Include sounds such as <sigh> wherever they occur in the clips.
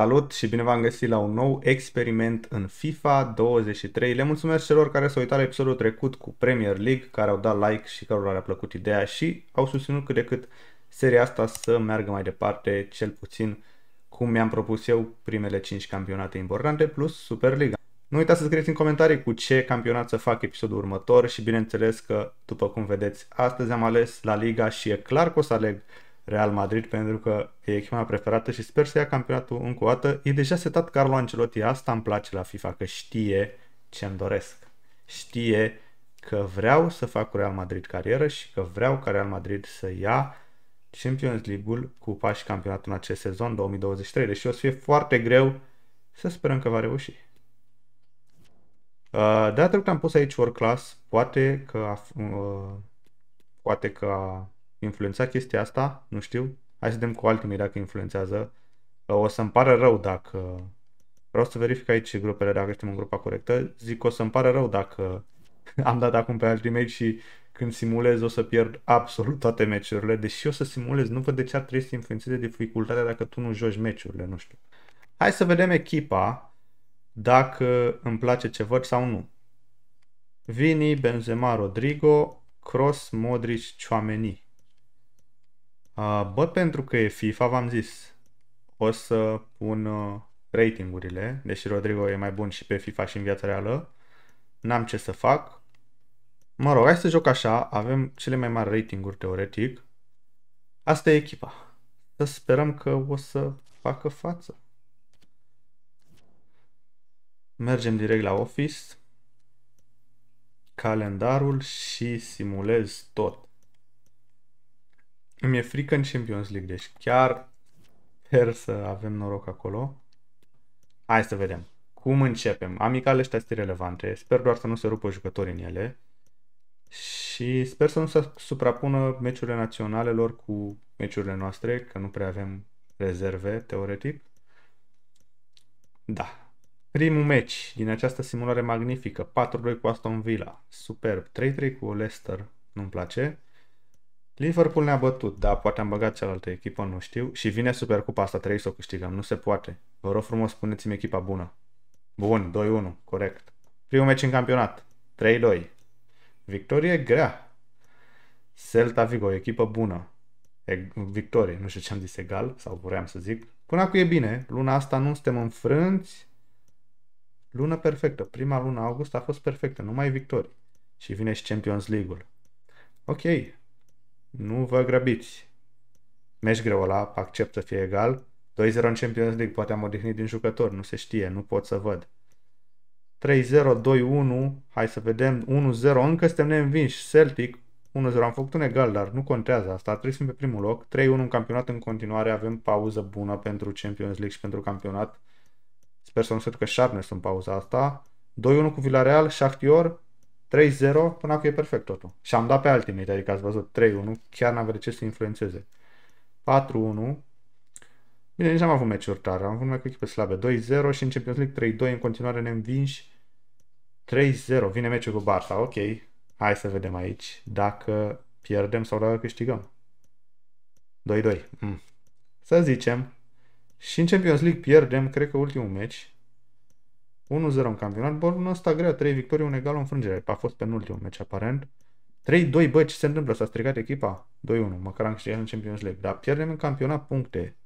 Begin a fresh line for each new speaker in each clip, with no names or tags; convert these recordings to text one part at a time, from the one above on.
Salut și bine v-am găsit la un nou experiment în FIFA 23. Le mulțumesc celor care s-au uitat la episodul trecut cu Premier League, care au dat like și care le-a plăcut ideea și au susținut cât de cât seria asta să meargă mai departe, cel puțin cum mi-am propus eu primele 5 campionate importante plus Superliga. Nu uitați să scrieți în comentarii cu ce campionat să fac episodul următor și bineînțeles că, după cum vedeți, astăzi am ales La Liga și e clar că o să aleg Real Madrid pentru că e echipa preferată și sper să ia campionatul încă o dată. E deja setat Carlo Ancelotti, asta îmi place la FIFA, că știe ce îmi doresc. Știe că vreau să fac cu Real Madrid carieră și că vreau ca Real Madrid să ia Champions League-ul, cupa și campionatul în acest sezon 2023, deși o să fie foarte greu să sperăm că va reuși. Uh, de că am pus aici World Class, poate că a, uh, poate că a influența chestia asta? Nu știu. Hai să vedem cu Altimii dacă influențează. O să-mi pară rău dacă... Vreau să verific aici grupele, dacă suntem în grupa corectă. Zic că o să-mi pară rău dacă <laughs> am dat acum pe Ultimate și când simulez o să pierd absolut toate meciurile. Deși o să simulez, nu văd de ce ar trebui să influențeze dificultatea dacă tu nu joci meciurile, nu știu. Hai să vedem echipa, dacă îmi place ce văd sau nu. Vini, Benzema, Rodrigo, Cross, Modric, Chouameni. Uh, bă, pentru că e FIFA, v-am zis, o să pun uh, ratingurile, deși Rodrigo e mai bun și pe FIFA și în viața reală. N-am ce să fac. Mă rog, hai să joc așa, avem cele mai mari ratinguri teoretic. Asta e echipa. Să sperăm că o să facă față. Mergem direct la Office, calendarul și simulez tot. Mi-e frică în Champions League, deci chiar sper să avem noroc acolo. Hai să vedem. Cum începem? Amicale ăștia sunt relevante. Sper doar să nu se rupă jucătorii în ele. Și sper să nu se suprapună meciurile naționale lor cu meciurile noastre, că nu prea avem rezerve, teoretic. Da. Primul meci din această simulare magnifică. 4-2 cu Aston Villa. Superb. 3-3 cu Leicester. Nu-mi place. Liverpool ne-a bătut, da, poate am băgat cealaltă echipă, nu știu, și vine Supercupa asta, trebuie să o câștigăm, nu se poate. Vă rog frumos, spuneți-mi echipa bună. Bun, 2-1, corect. Primul meci în campionat, 3-2. Victorie grea. Celta Vigo, echipă bună. E, victorie, nu știu ce am zis egal, sau vreau să zic. Până acum e bine, luna asta nu suntem înfrânți. Lună perfectă, prima lună august a fost perfectă, numai victorie. Și vine și Champions League-ul. Ok, nu vă grăbiți. Meci greu la accept să fie egal. 2-0 în Champions League, poate am odihnit din jucători, nu se știe, nu pot să văd. 3-0, 2-1, hai să vedem, 1-0, încă suntem neînvinși, Celtic, 1-0, am făcut un egal, dar nu contează asta, trebuie să fim pe primul loc, 3-1 în campionat în continuare, avem pauză bună pentru Champions League și pentru campionat, sper să nu se ducă Sharpness în pauza asta, 2-1 cu Villarreal, Shakhtyor, 3-0 până acum e perfect totul. Și am dat pe Ultimate, adică ați văzut 3-1, chiar n-am vrut ce să influențeze. 4-1. Bine, nici am avut meciuri tare, am avut mai cu echipe slabe. 2-0 și în Champions League 3-2, în continuare ne învinși. 3-0, vine meciul cu Barça, ok. Hai să vedem aici dacă pierdem sau dacă câștigăm. 2-2. Mm. Să zicem. Și în Champions League pierdem, cred că ultimul meci. 1-0 în campionat, bolul ăsta grea, 3 victorii, un egal, o înfrângere. A fost penultimul meci aparent. 3-2, bă, ce se întâmplă? S-a stricat echipa? 2-1, măcar am câștigat în Champions League. Dar pierdem în campionat puncte.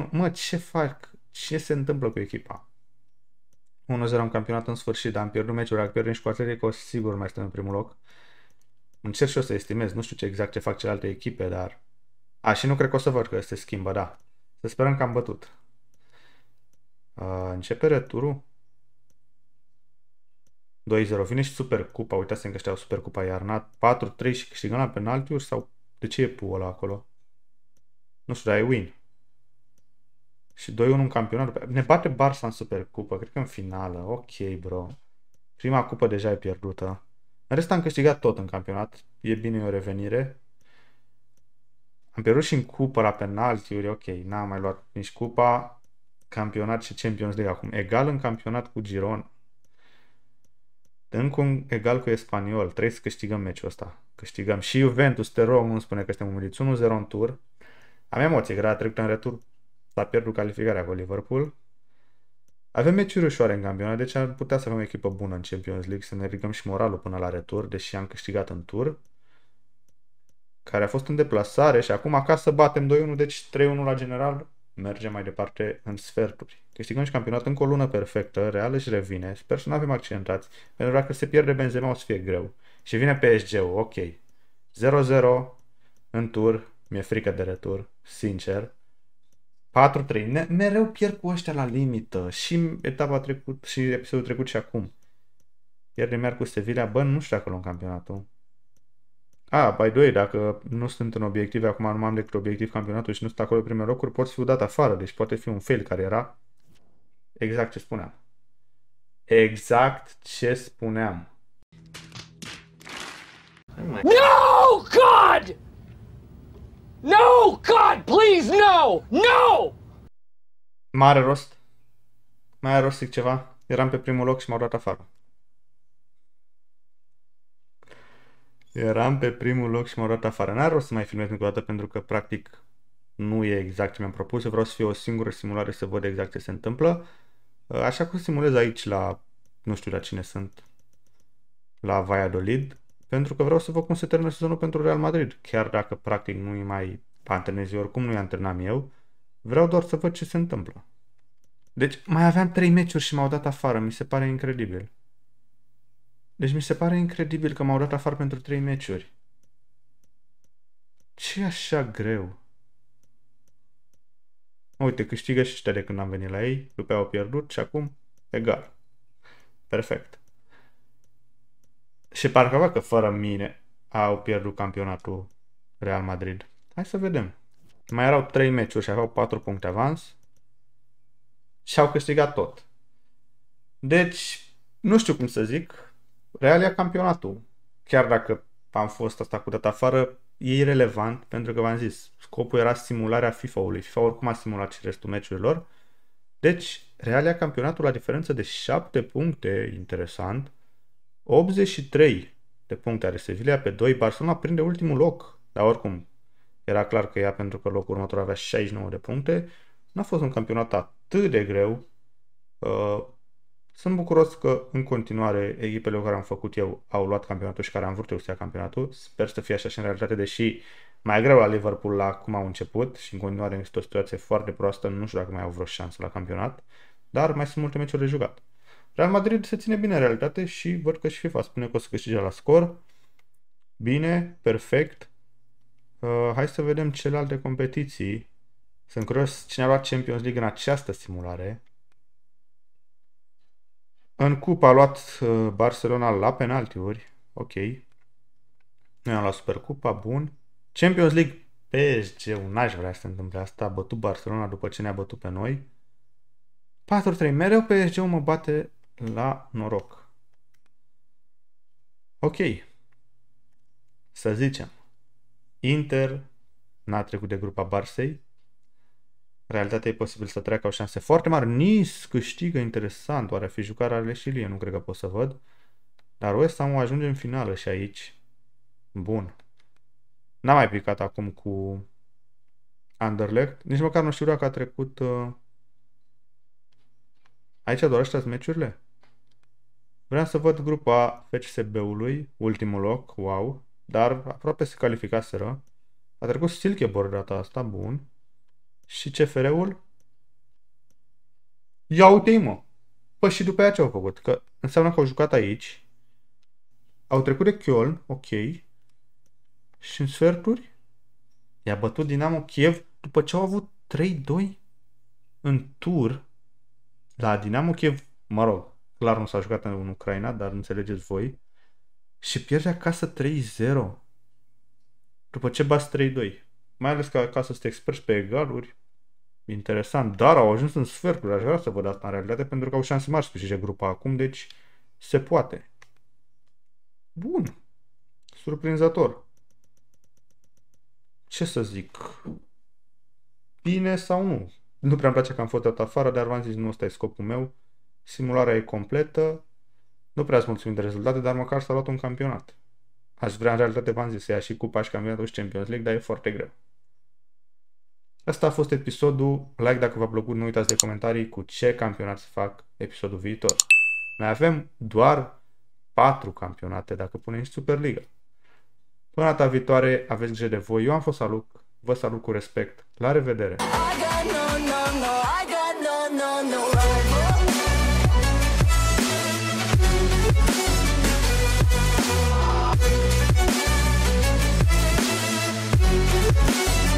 2-1, mă, ce fac? Ce se întâmplă cu echipa? 1-0 în campionat în sfârșit, dar am pierdut meciul. Dacă pierdem și cu Atletico, sigur mai stăm în primul loc. Încerc și eu să estimez, nu știu ce exact ce fac celelalte echipe, dar... A, și nu cred că o să văd că se schimbă, da. Să sperăm că am bătut. Uh, începe returul. 2-0. Vine și Supercupa, uitați-vă că ăștia au Supercupa iarna. 4-3 și câștigăm la penaltiuri sau de ce e puul ăla acolo? Nu știu, dar e win. Și 2-1 în campionat. Ne bate Barça în supercupa. cred că în finală. Ok, bro. Prima cupă deja e pierdută. În rest am câștigat tot în campionat. E bine e o revenire. Am pierdut și în cupă la penaltiuri, ok, n-am mai luat nici cupa, campionat și Champions League acum. Egal în campionat cu Girona încă un egal cu Espaniol. Trebuie să câștigăm meciul ăsta. Câștigăm. Și Juventus, te rog, nu spune că suntem umiliți. 1-0 în tur. Am emoții, că trecut în retur s-a pierdut calificarea cu Liverpool. Avem meciuri ușoare în campionat, deci am putea să avem o echipă bună în Champions League, să ne ridicăm și moralul până la retur, deși am câștigat în tur, care a fost în deplasare și acum acasă batem 2-1, deci 3-1 la general, Merge mai departe în sferturi. Câștigăm și campionat încă o lună perfectă, Real își revine, sper să nu avem accidentați, pentru că dacă se pierde Benzema o să fie greu. Și vine PSG-ul, ok. 0-0 în tur, mi-e frică de retur, sincer. 4-3, ne- mereu pierd cu ăștia la limită și etapa trecut și episodul trecut și acum. Pierdem iar cu Sevilla, bă, nu știu dacă luăm campionatul. A, by the way, dacă nu sunt în obiective, acum nu am decât obiectiv campionatul și nu sunt acolo primele locuri, pot fi dat afară, deci poate fi un fail care era exact ce spuneam. Exact ce spuneam. No, God! No, God, please, no! No! Mare rost. Mai are rost ceva? Eram pe primul loc și m-au dat afară. Eram pe primul loc și m-au dat afară. N-ar rost să mai filmez încă o dată pentru că practic nu e exact ce mi-am propus. vreau să fie o singură simulare să văd exact ce se întâmplă. Uh, așa cum simulez aici la, nu știu la cine sunt, la Valladolid, pentru că vreau să văd cum se termină sezonul pentru Real Madrid. Chiar dacă practic nu-i mai antrenez eu, oricum nu-i antrenam eu, vreau doar să văd ce se întâmplă. Deci mai aveam trei meciuri și m-au dat afară, mi se pare incredibil. Deci mi se pare incredibil că m-au dat afară pentru trei meciuri. ce așa greu? Uite, câștigă și ăștia de când am venit la ei, după au pierdut și acum egal. Perfect. Și parcă va că fără mine au pierdut campionatul Real Madrid. Hai să vedem. Mai erau 3 meciuri și aveau 4 puncte avans. Și au câștigat tot. Deci, nu știu cum să zic, Real ia campionatul. Chiar dacă am fost asta cu data afară, e irrelevant pentru că v-am zis, scopul era simularea FIFA-ului. FIFA oricum a simulat și restul meciurilor. Deci, Real ia campionatul la diferență de 7 puncte, interesant, 83 de puncte are Sevilla pe 2, Barcelona prinde ultimul loc, dar oricum era clar că ea pentru că locul următor avea 69 de puncte, n-a fost un campionat atât de greu, uh, sunt bucuros că în continuare echipele care am făcut eu au luat campionatul și care am vrut eu să ia campionatul. Sper să fie așa și în realitate, deși mai greu la Liverpool la cum au început și în continuare este o situație foarte proastă, nu știu dacă mai au vreo șansă la campionat, dar mai sunt multe meciuri de jucat. Real Madrid se ține bine în realitate și văd că și FIFA spune că o să câștige la scor. Bine, perfect. Uh, hai să vedem celelalte competiții. Sunt curios cine a luat Champions League în această simulare. În cup a luat uh, Barcelona la penaltiuri, ok. Noi am luat Supercupa, bun. Champions League, PSG, un aș vrea să se întâmple asta, a bătut Barcelona după ce ne-a bătut pe noi. 4-3, mereu psg mă bate la noroc. Ok, să zicem, Inter n-a trecut de grupa Barsei, realitatea e posibil să treacă o șanse foarte mare. Nice câștigă interesant, oare fi jucarea ale și Lie, nu cred că pot să văd. Dar West Ham ajunge în finală și aici. Bun. N-am mai picat acum cu Anderlecht. Nici măcar nu știu dacă a trecut... Uh... Aici doar ăștia meciurile? Vreau să văd grupa FCSB-ului, ultimul loc, wow, dar aproape se calificaseră. A trecut Silkeborg data asta, bun. Și CFR-ul? Ia uite mă! Păi și după aia ce au făcut? Că înseamnă că au jucat aici. Au trecut de Kjoln, ok. Și în sferturi? I-a bătut Dinamo Kiev după ce au avut 3-2 în tur la Dinamo Kiev, mă rog, clar nu s-a jucat în Ucraina, dar înțelegeți voi. Și pierde acasă 3-0 după ce bați 3-2 mai ales ca, ca să te experți pe egaluri, interesant, dar au ajuns în sferturi, aș vrea să văd asta în realitate, pentru că au șanse mari să câștige grupa acum, deci se poate. Bun. Surprinzător. Ce să zic? Bine sau nu? Nu prea mi place că am fost dat afară, dar v-am zis, nu ăsta e scopul meu. Simularea e completă. Nu prea ți mulțumim de rezultate, dar măcar s-a luat un campionat. Aș vrea în realitate, v-am zis, să ia și cupa și campionatul și Champions League, dar e foarte greu. Asta a fost episodul. Like dacă v-a plăcut, nu uitați de comentarii cu ce campionat să fac episodul viitor. Mai avem doar 4 campionate dacă punem și Superliga. Până data viitoare, aveți grijă de voi. Eu am fost Saluc, vă salut cu respect. La revedere! I got no, no, no.